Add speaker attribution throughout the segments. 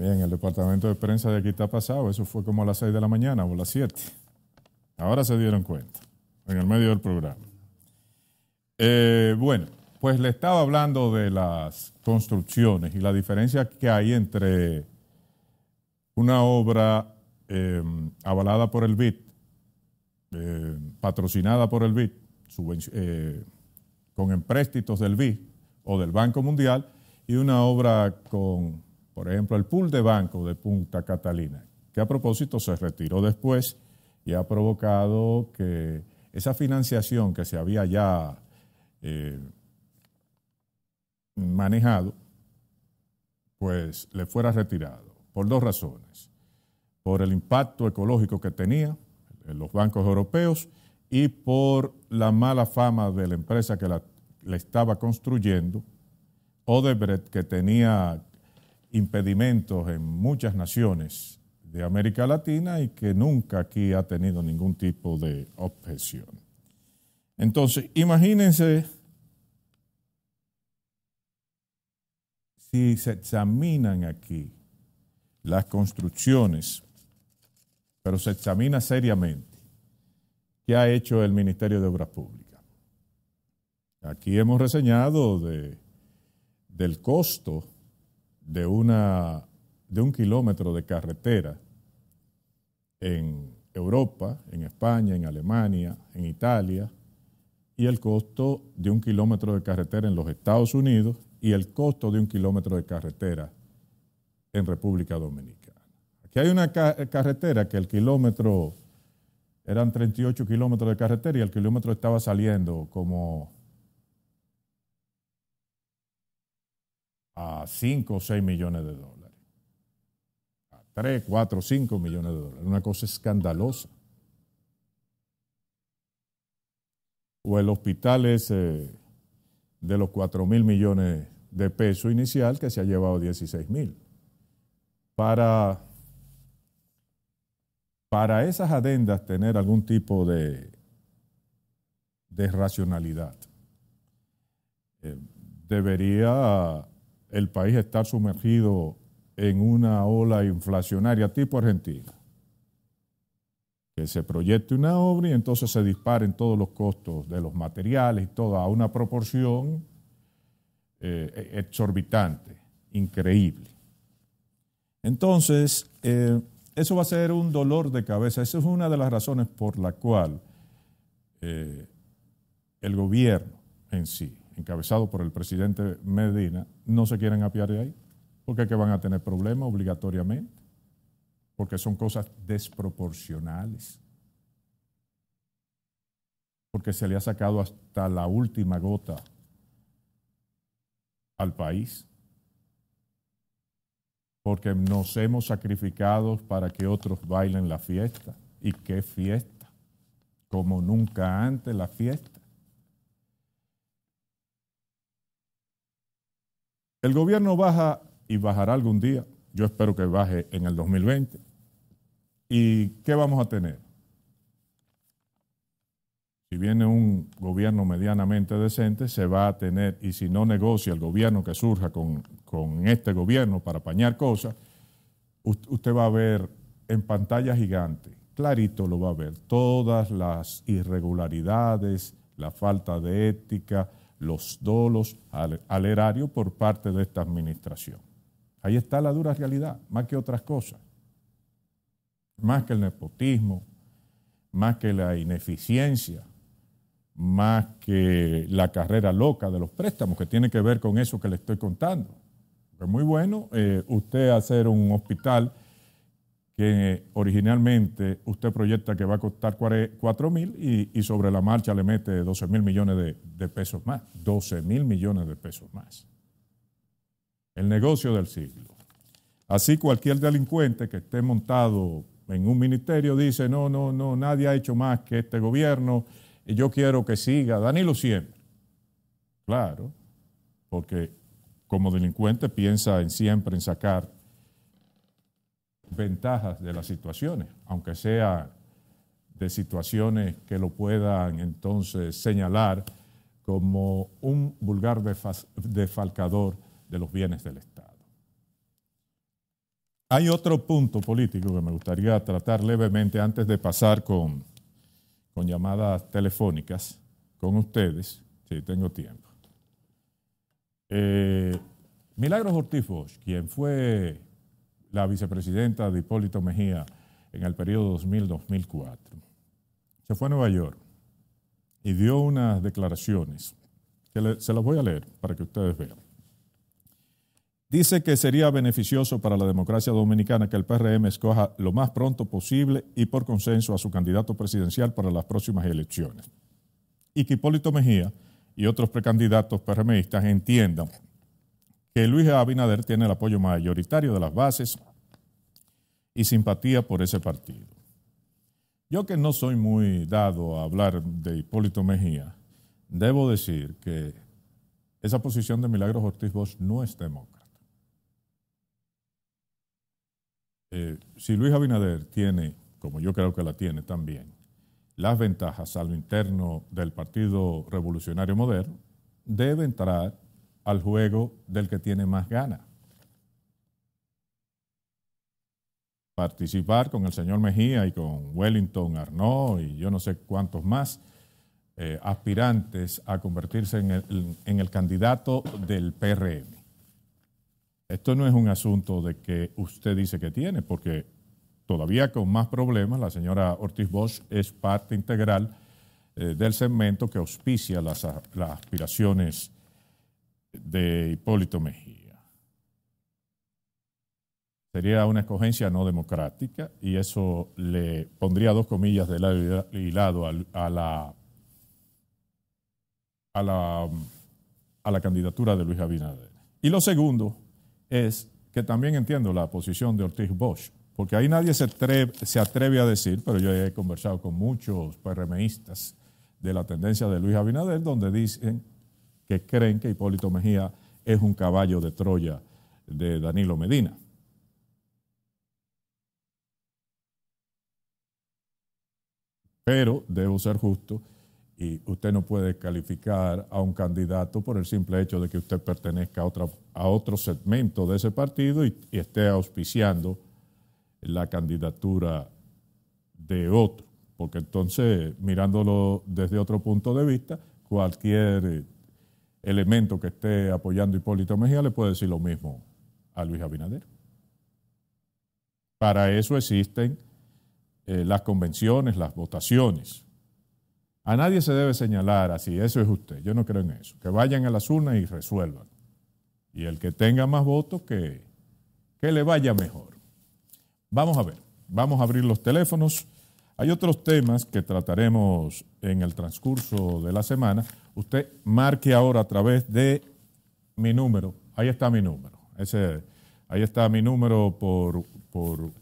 Speaker 1: Bien, el departamento de prensa de aquí está pasado. Eso fue como a las 6 de la mañana o a las 7. Ahora se dieron cuenta, en el medio del programa. Eh, bueno, pues le estaba hablando de las construcciones y la diferencia que hay entre una obra eh, avalada por el BID, eh, patrocinada por el BID, con empréstitos del BID o del Banco Mundial, y una obra con por ejemplo, el pool de banco de Punta Catalina, que a propósito se retiró después y ha provocado que esa financiación que se había ya eh, manejado, pues le fuera retirado, por dos razones. Por el impacto ecológico que tenía en los bancos europeos y por la mala fama de la empresa que la, la estaba construyendo, Odebrecht, que tenía impedimentos en muchas naciones de América Latina y que nunca aquí ha tenido ningún tipo de objeción. Entonces, imagínense si se examinan aquí las construcciones, pero se examina seriamente qué ha hecho el Ministerio de Obras Públicas. Aquí hemos reseñado del costo de, una, de un kilómetro de carretera en Europa, en España, en Alemania, en Italia, y el costo de un kilómetro de carretera en los Estados Unidos y el costo de un kilómetro de carretera en República Dominicana. Aquí hay una eh, carretera que el kilómetro, eran 38 kilómetros de carretera y el kilómetro estaba saliendo como a 5 o 6 millones de dólares, a 3, 4, 5 millones de dólares, una cosa escandalosa. O el hospital es de los 4 mil millones de pesos inicial que se ha llevado 16 mil. Para, para esas adendas tener algún tipo de, de racionalidad. Eh, debería el país está sumergido en una ola inflacionaria tipo Argentina. Que se proyecte una obra y entonces se disparen todos los costos de los materiales y todo a una proporción eh, exorbitante, increíble. Entonces, eh, eso va a ser un dolor de cabeza. Esa es una de las razones por la cual eh, el gobierno en sí encabezado por el presidente Medina, no se quieren apiar de ahí, porque van a tener problemas obligatoriamente, porque son cosas desproporcionales, porque se le ha sacado hasta la última gota al país, porque nos hemos sacrificado para que otros bailen la fiesta, y qué fiesta, como nunca antes la fiesta El gobierno baja y bajará algún día. Yo espero que baje en el 2020. ¿Y qué vamos a tener? Si viene un gobierno medianamente decente, se va a tener, y si no negocia el gobierno que surja con, este gobierno para apañar cosas, usted va a ver en pantalla gigante, clarito lo va a ver, todas las irregularidades, la falta de ética, los dolos al, erario por parte de esta administración. Ahí está la dura realidad, más que otras cosas, más que el nepotismo, más que la ineficiencia, más que la carrera loca de los préstamos, que tiene que ver con eso que le estoy contando. Es pues muy bueno eh, usted hacer un hospital que eh, originalmente usted proyecta que va a costar 4 mil y, sobre la marcha le mete 12 mil millones de, pesos más. 12 mil millones de pesos más. El negocio del siglo. Así cualquier delincuente que esté montado en un ministerio dice, no, no, no, nadie ha hecho más que este gobierno, y yo quiero que siga Danilo siempre. Claro, porque como delincuente piensa en siempre en sacar ventajas de las situaciones, aunque sea de situaciones que lo puedan entonces señalar como un vulgar defalcador de los bienes del Estado. Hay otro punto político que me gustaría tratar levemente antes de pasar con, llamadas telefónicas con ustedes, si tengo tiempo. Eh, Milagros Ortiz Bosch, quien fue la vicepresidenta de Hipólito Mejía en el periodo 2000-2004. Se fue a Nueva York y dio unas declaraciones que se las voy a leer para que ustedes vean. Dice que sería beneficioso para la democracia dominicana que el PRM escoja lo más pronto posible y por consenso a su candidato presidencial para las próximas elecciones. Y que Hipólito Mejía y otros precandidatos PRMistas entiendan que Luis Abinader tiene el apoyo mayoritario de las bases y simpatía por ese partido. Yo que no soy muy dado a hablar de Hipólito Mejía, debo decir que esa posición de Milagros Ortiz Bosch no es demócrata. Eh, si Luis Abinader tiene, como yo creo que la tiene también, las ventajas a lo interno del Partido Revolucionario Moderno, debe entrar al juego del que tiene más ganas. Participar con el señor Mejía y con Wellington Arnaud y yo no sé cuántos más eh, aspirantes a convertirse en el, candidato del PRM. Esto no es un asunto de que usted dice que tiene, porque todavía con más problemas, la señora Ortiz Bosch es parte integral eh, del segmento que auspicia las, las aspiraciones de Hipólito Mejía. Sería una escogencia no democrática y eso le pondría dos comillas de lado lado a la, a la, a la candidatura de Luis Abinader. Y lo segundo es que también entiendo la posición de Ortiz Bosch, porque ahí nadie se se atreve a decir, pero yo he conversado con muchos PRMistas de la tendencia de Luis Abinader, donde dicen que creen que Hipólito Mejía es un caballo de Troya de Danilo Medina. Pero debo ser justo y usted no puede calificar a un candidato por el simple hecho de que usted pertenezca a, a otro segmento de ese partido y, y esté auspiciando la candidatura de otro. Porque entonces, mirándolo desde otro punto de vista, cualquier elemento que esté apoyando Hipólito Mejía le puede decir lo mismo a Luis Abinader. Para eso existen eh, las convenciones, las votaciones. A nadie se debe señalar así, eso es usted, yo no creo en eso. Que vayan a las urnas y resuelvan. Y el que tenga más votos, que, que le vaya mejor. Vamos a ver, vamos a abrir los teléfonos. Hay otros temas que trataremos en el transcurso de la semana usted marque ahora a través de mi número. Ahí está mi número. Ese, ahí está mi número por, por,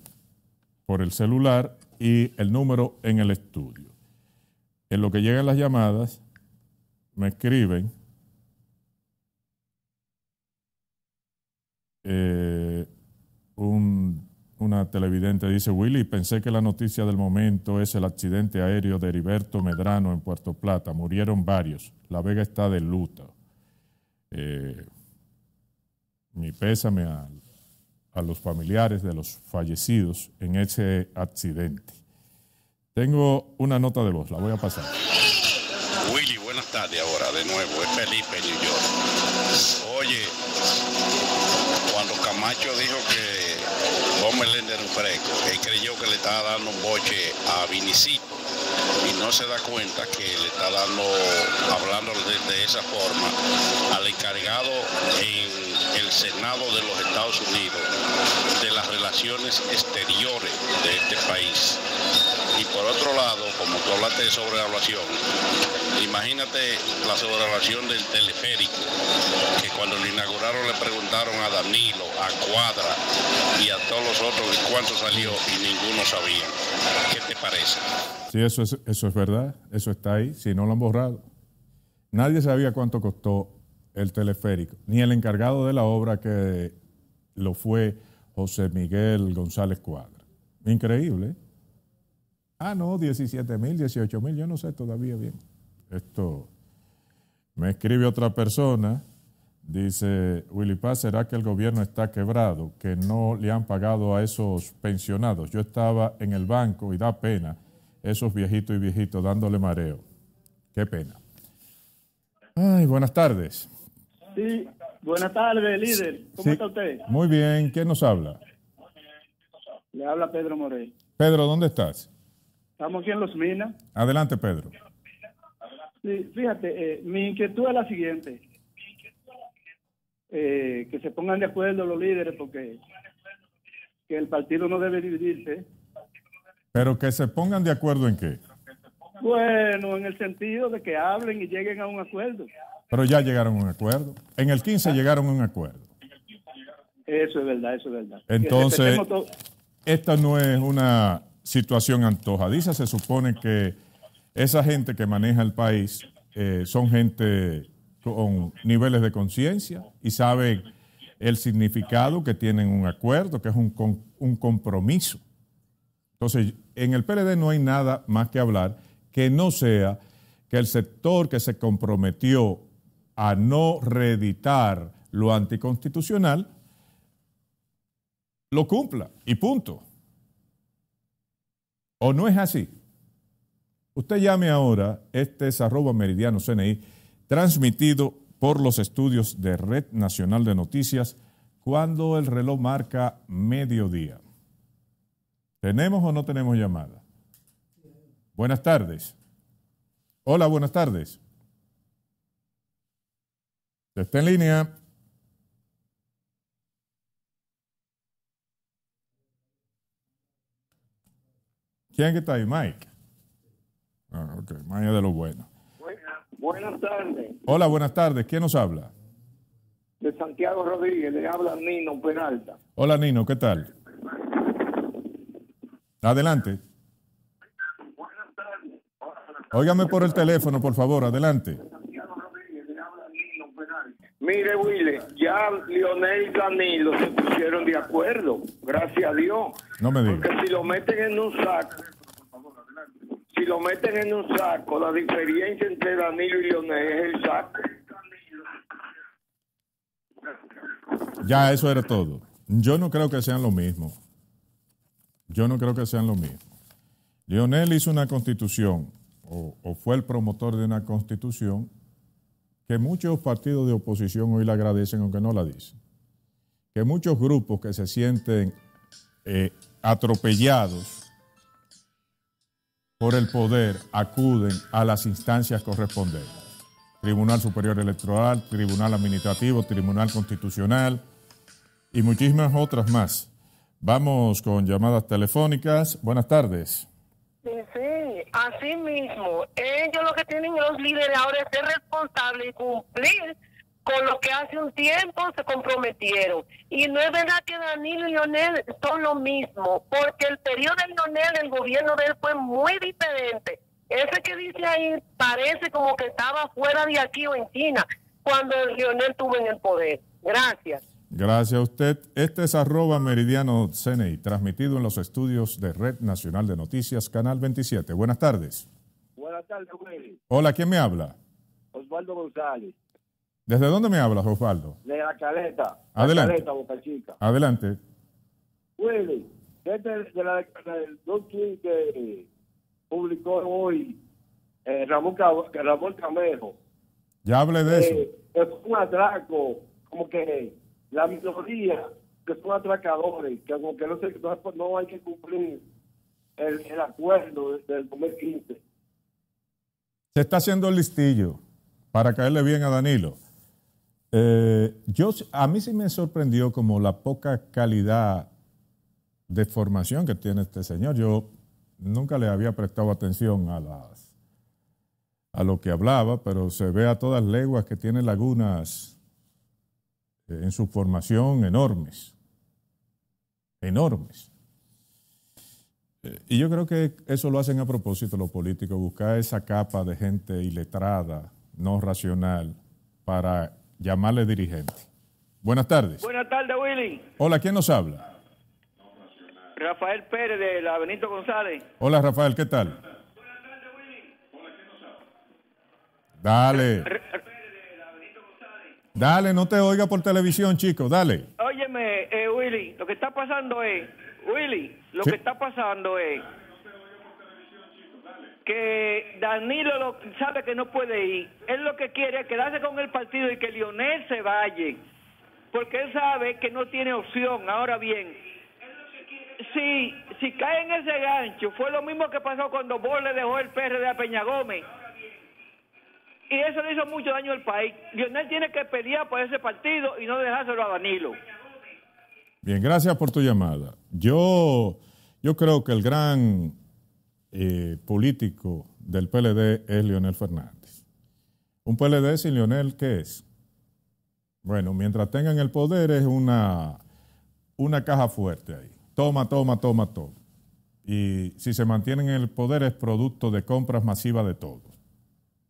Speaker 1: el celular y el número en el estudio. En lo que llegan las llamadas, me escriben. Eh, un una televidente dice, Willy, pensé que la noticia del momento es el accidente aéreo de Heriberto Medrano en Puerto Plata. Murieron varios. La Vega está de luto. Eh, mi pésame a, los familiares de los fallecidos en ese accidente. Tengo una nota de voz, la voy a pasar.
Speaker 2: Willy, buenas tardes ahora, de nuevo, es Felipe New Oye, cuando Camacho dijo que él creyó que le estaba dando un boche a Vinicito y no se da cuenta que le está dando, hablando de esa forma al encargado en el Senado de los Estados Unidos de las relaciones
Speaker 1: exteriores de este país. Y por otro lado, como tú hablaste de sobrevaluación, imagínate la sobrevaluación del teleférico, que cuando lo inauguraron le preguntaron a Danilo, a Cuadra y a todos los otros cuánto salió y ninguno sabía. ¿Qué te parece? Sí, eso es, eso es verdad, eso está ahí, si no lo han borrado. Nadie sabía cuánto costó el teleférico, ni el encargado de la obra que lo fue José Miguel González Cuadra. Increíble. ¿eh? Ah, no, 17 mil, 18 mil, yo no sé todavía bien. Esto me escribe otra persona, dice, Willy Paz, ¿será que el gobierno está quebrado, que no le han pagado a esos pensionados? Yo estaba en el banco y da pena, esos viejitos y viejitos dándole mareo. Qué pena. Ay, buenas tardes.
Speaker 2: Sí, buenas tardes, líder. ¿Cómo está usted?
Speaker 1: Muy bien, ¿quién nos habla?
Speaker 2: Le habla Pedro Morey.
Speaker 1: Pedro, ¿dónde estás?
Speaker 2: Estamos aquí en Los Minas.
Speaker 1: Adelante, Pedro.
Speaker 2: Sí, fíjate, eh, mi inquietud es la siguiente. Eh, que se pongan de acuerdo los líderes porque que el partido no debe dividirse.
Speaker 1: Pero que se pongan de acuerdo en qué?
Speaker 2: Bueno, en el sentido de que hablen y lleguen a un acuerdo.
Speaker 1: Pero ya llegaron a un acuerdo. En el 15 llegaron a un acuerdo.
Speaker 2: Eso es verdad, eso es verdad. Entonces,
Speaker 1: esta no es una situación antojadiza. Se supone que esa gente que maneja el país eh, son gente con niveles de conciencia y saben el significado que tienen un acuerdo, que es un, un compromiso. Entonces, en el PLD no hay nada más que hablar que no sea que el sector que se comprometió a no reeditar lo anticonstitucional lo cumpla y punto. ¿O no es así? Usted llame ahora, este es arroba meridiano CNI, transmitido por los estudios de Red Nacional de Noticias, cuando el reloj marca mediodía. ¿Tenemos o no tenemos llamada? Buenas tardes. Hola, buenas tardes. Está en línea. ¿Quién que está ahí? Mike. Ah, ok, Mike de los buenos.
Speaker 2: buenas tardes.
Speaker 1: Hola, buenas tardes. ¿Quién nos habla?
Speaker 2: De Santiago Rodríguez, le habla Nino Peralta.
Speaker 1: Hola Nino, ¿qué tal? Adelante. Buenas tardes. Óigame por el teléfono, por favor, adelante.
Speaker 2: Mire, Wille, ya Lionel y Danilo se pusieron de acuerdo, gracias a Dios. No me digas. Porque si lo meten en un saco, si lo meten en un saco, la diferencia entre Danilo y Leonel es el saco.
Speaker 1: Ya, eso era todo. Yo no creo que sean lo mismo. Yo no creo que sean lo mismo. Lionel hizo una constitución, o, fue el promotor de una constitución, que muchos partidos de oposición hoy le agradecen, aunque no la dicen. Que muchos grupos que se sienten eh, atropellados por el poder acuden a las instancias correspondientes. Tribunal Superior Electoral, Tribunal Administrativo, Tribunal Constitucional y muchísimas otras más. Vamos con llamadas telefónicas. Buenas tardes.
Speaker 2: Sí, sí, así mismo. Ellos lo que tienen los líderes ahora es ser responsables y cumplir con lo que hace un tiempo se comprometieron. Y no es verdad que Danilo y Lionel son lo mismo, porque el periodo de Lionel, el gobierno de él fue muy diferente. Ese que dice ahí parece como que estaba fuera de aquí o en China cuando el tuvo en el poder. Gracias.
Speaker 1: Gracias a usted. Este es arroba meridiano CNI, transmitido en los estudios de Red Nacional de Noticias, Canal 27. Buenas tardes.
Speaker 2: Buenas tardes, Willy.
Speaker 1: Hola, ¿quién me habla?
Speaker 2: Osvaldo González.
Speaker 1: ¿Desde dónde me hablas, Osvaldo?
Speaker 2: De la caleta. Adelante. La caleta, Boca Chica. Adelante. Willy, este de la, del que publicó hoy eh, Ramón, Ramón Camejo.
Speaker 1: Ya hablé de eh,
Speaker 2: eso. Es un atraco, como que la minoría que son atracadores, que como que no, hay que cumplir el, el acuerdo del 2015.
Speaker 1: Se está haciendo el listillo para caerle bien a Danilo. Eh, yo, a mí sí me sorprendió como la poca calidad de formación que tiene este señor. Yo nunca le había prestado atención a, las, a lo que hablaba, pero se ve a todas leguas que tiene lagunas eh, en su formación enormes, enormes. Eh, y yo creo que eso lo hacen a propósito los políticos, buscar esa capa de gente iletrada, no racional, para llamarle dirigente. Buenas tardes.
Speaker 2: Buenas tardes, Willy.
Speaker 1: Hola, ¿quién nos habla?
Speaker 2: Rafael Pérez de la Benito González.
Speaker 1: Hola, Rafael, ¿qué tal? Buenas tardes, Willy. ¿quién nos habla? Dale. dale, no te oiga por televisión, chico, dale.
Speaker 2: Óyeme, eh, Willy, lo que está pasando es, Willy, lo que está pasando es que Danilo sabe que no puede ir. Él lo que quiere es quedarse con el partido y que Lionel se vaya, porque él sabe que no tiene opción. Ahora bien, si, si cae en ese gancho, fue lo mismo que pasó cuando Bol le dejó el PRD a Peña Gómez. Y eso le hizo mucho daño al país. Lionel tiene que pelear por ese partido y no dejárselo a Danilo.
Speaker 1: Bien, gracias por tu llamada. Yo, yo creo que el gran político del PLD es Leonel Fernández. Un PLD sin Leonel, ¿qué es? Bueno, mientras tengan el poder es una, una caja fuerte ahí. Toma, toma, toma, toma. Y si se mantienen en el poder es producto de compras masivas de todos.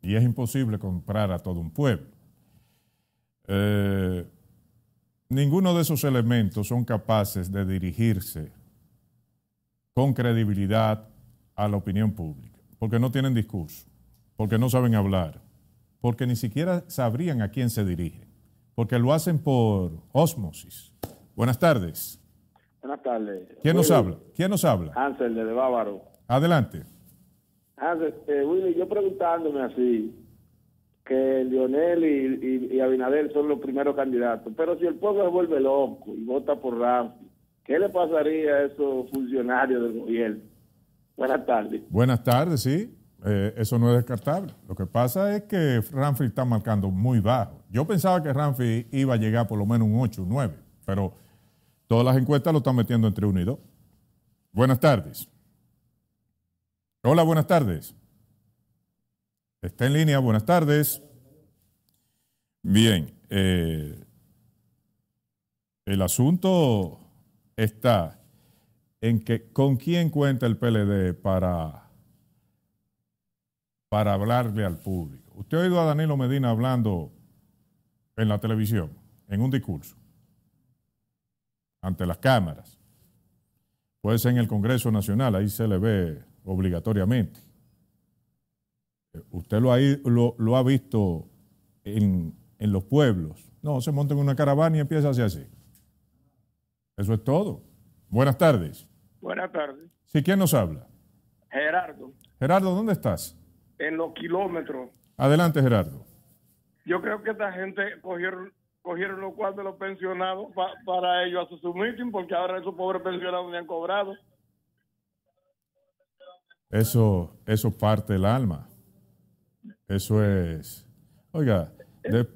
Speaker 1: Y es imposible comprar a todo un pueblo. Eh, ninguno de esos elementos son capaces de dirigirse con credibilidad a la opinión pública, porque no tienen discurso, porque no saben hablar, porque ni siquiera sabrían a quién se dirigen, porque lo hacen por osmosis. Buenas tardes.
Speaker 2: Buenas tardes. ¿Quién nos habla? ¿Quién nos habla? Hansel, de Bávaro. Adelante. Hansel, eh, yo preguntándome así, que Lionel y, Abinader son los primeros candidatos, pero si el pueblo se vuelve loco y vota por Rampi, ¿qué le pasaría a esos funcionarios del gobierno? Buenas tardes.
Speaker 1: Buenas tardes, sí. Eh, eso no es descartable. Lo que pasa es que Ramfrey está marcando muy bajo. Yo pensaba que Ramfi iba a llegar por lo menos un 8, un 9, pero todas las encuestas lo están metiendo entre 1 y 2. Buenas tardes. Hola, buenas tardes. Está en línea, buenas tardes. Bien, eh, el asunto está en que con quién cuenta el PLD para, para hablarle al público. Usted ha oído a Danilo Medina hablando en la televisión, en un discurso, ante las cámaras. Puede ser en el Congreso Nacional, ahí se le ve obligatoriamente. Usted lo ha, ha visto en, los pueblos. No, se monta en una caravana y empieza así así. Eso es todo. Buenas tardes.
Speaker 2: Buenas tardes.
Speaker 1: Sí, ¿quién nos habla?
Speaker 2: Gerardo.
Speaker 1: Gerardo, ¿dónde estás?
Speaker 2: En los kilómetros.
Speaker 1: Adelante, Gerardo.
Speaker 2: Yo creo que esta gente cogieron, cogieron los cuartos de los pensionados para ellos a su meeting, porque ahora esos pobres pensionados me han cobrado.
Speaker 1: Eso, eso parte el alma. Eso es. Oiga,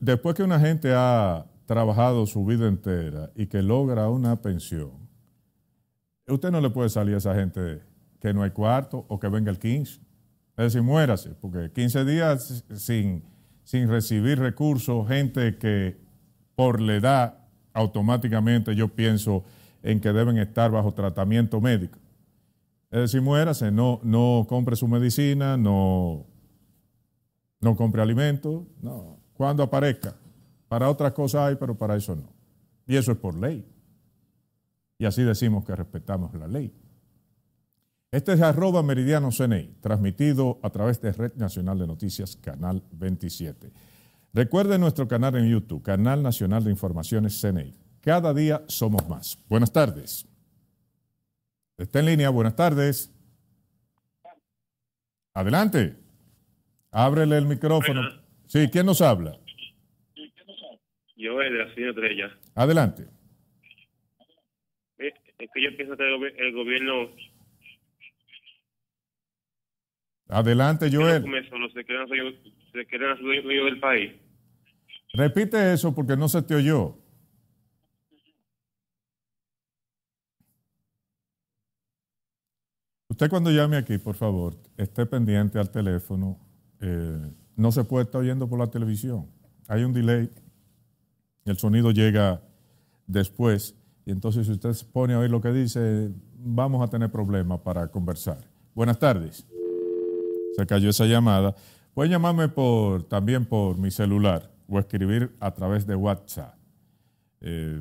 Speaker 1: después que una gente ha trabajado su vida entera y que logra una pensión, Usted no le puede salir a esa gente que no hay cuarto o que venga el 15. Es decir, muérase, porque 15 días sin, recibir recursos, gente que por la edad automáticamente yo pienso en que deben estar bajo tratamiento médico. Es decir, muérase, no, no compre su medicina, no, no compre alimentos, no. Cuando aparezca, para otras cosas hay, pero para eso no. Y eso es por ley y así decimos que respetamos la ley. Este es arroba meridiano CNI, transmitido a través de Red Nacional de Noticias, Canal 27. Recuerde nuestro canal en YouTube, Canal Nacional de Informaciones CNI. Cada día somos más. Buenas tardes. Está en línea, buenas tardes. Adelante. Ábrele el micrófono. Sí, ¿quién nos habla?
Speaker 2: Yo, de la Estrella. Adelante. Es que yo pienso que el, gobierno...
Speaker 1: Adelante, Joel.
Speaker 2: del país.
Speaker 1: Repite eso porque no se te oyó. Usted cuando llame aquí, por favor, esté pendiente al teléfono. Eh, no se puede estar oyendo por la televisión. Hay un delay. El sonido llega después. Y entonces si usted pone a oír lo que dice, vamos a tener problemas para conversar. Buenas tardes. Se cayó esa llamada. Pueden llamarme por, también por mi celular o escribir a través de WhatsApp. Eh,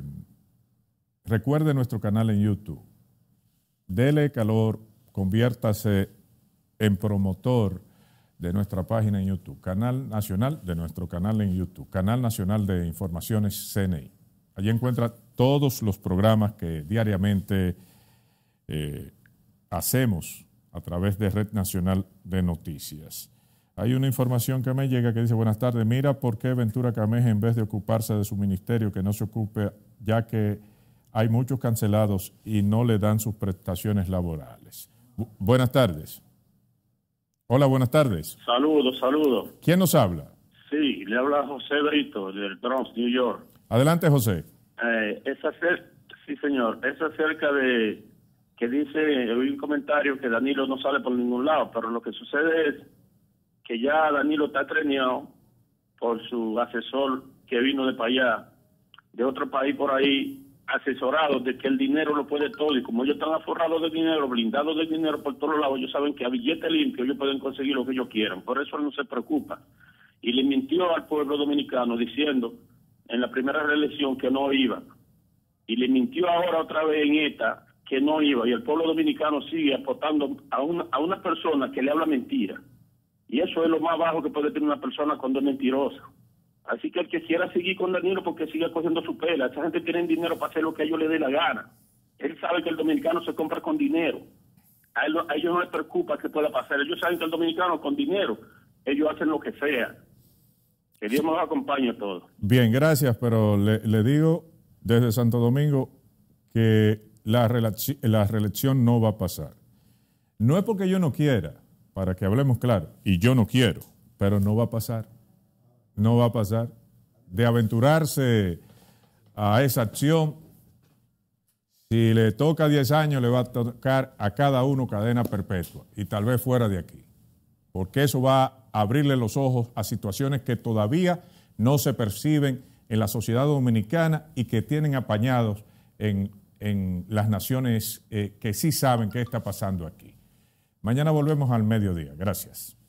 Speaker 1: recuerde nuestro canal en YouTube. Dele calor, conviértase en promotor de nuestra página en YouTube, canal nacional de nuestro canal en YouTube, canal nacional de informaciones CNI. Allí encuentra todos los programas que diariamente eh, hacemos a través de Red Nacional de Noticias. Hay una información que me llega que dice, buenas tardes, mira por qué Ventura Cameja en vez de ocuparse de su ministerio, que no se ocupe, ya que hay muchos cancelados y no le dan sus prestaciones laborales. buenas tardes. Hola, buenas tardes.
Speaker 2: Saludos, saludos.
Speaker 1: ¿Quién nos habla?
Speaker 2: Sí, le habla José Brito, del Bronx, New York.
Speaker 1: Adelante, José.
Speaker 2: Eh, es sí, señor, es acerca de que dice, oí un comentario que Danilo no sale por ningún lado, pero lo que sucede es que ya Danilo está treneado por su asesor que vino de para allá, de otro país por ahí, asesorado de que el dinero lo puede todo, y como ellos están aforrados de dinero, blindados de dinero por todos lados, ellos saben que a billete limpio ellos pueden conseguir lo que ellos quieran, por eso él no se preocupa. Y le mintió al pueblo dominicano diciendo en la primera reelección que no iba. Y le mintió ahora otra vez en ETA que no iba. Y el pueblo dominicano sigue aportando a una, a persona que le habla mentira. Y eso es lo más bajo que puede tener una persona cuando es mentirosa. Así que el que quiera seguir con dinero porque siga cogiendo su pela. Esa gente tiene dinero para hacer lo que a ellos le dé la gana. Él sabe que el dominicano se compra con dinero. A, a ellos no les preocupa que pueda pasar. Ellos saben que el dominicano con dinero, ellos hacen lo que sea. Que Dios nos acompañe a todos.
Speaker 1: Bien, gracias, pero le, digo desde Santo Domingo que la, la reelección no va a pasar. No es porque yo no quiera, para que hablemos claro, y yo no quiero, pero no va a pasar. No va a pasar. De aventurarse a esa acción, si le toca 10 años, le va a tocar a cada uno cadena perpetua y tal vez fuera de aquí porque eso va a abrirle los ojos a situaciones que todavía no se perciben en la sociedad dominicana y que tienen apañados en, las naciones eh, que sí saben qué está pasando aquí. Mañana volvemos al mediodía. Gracias.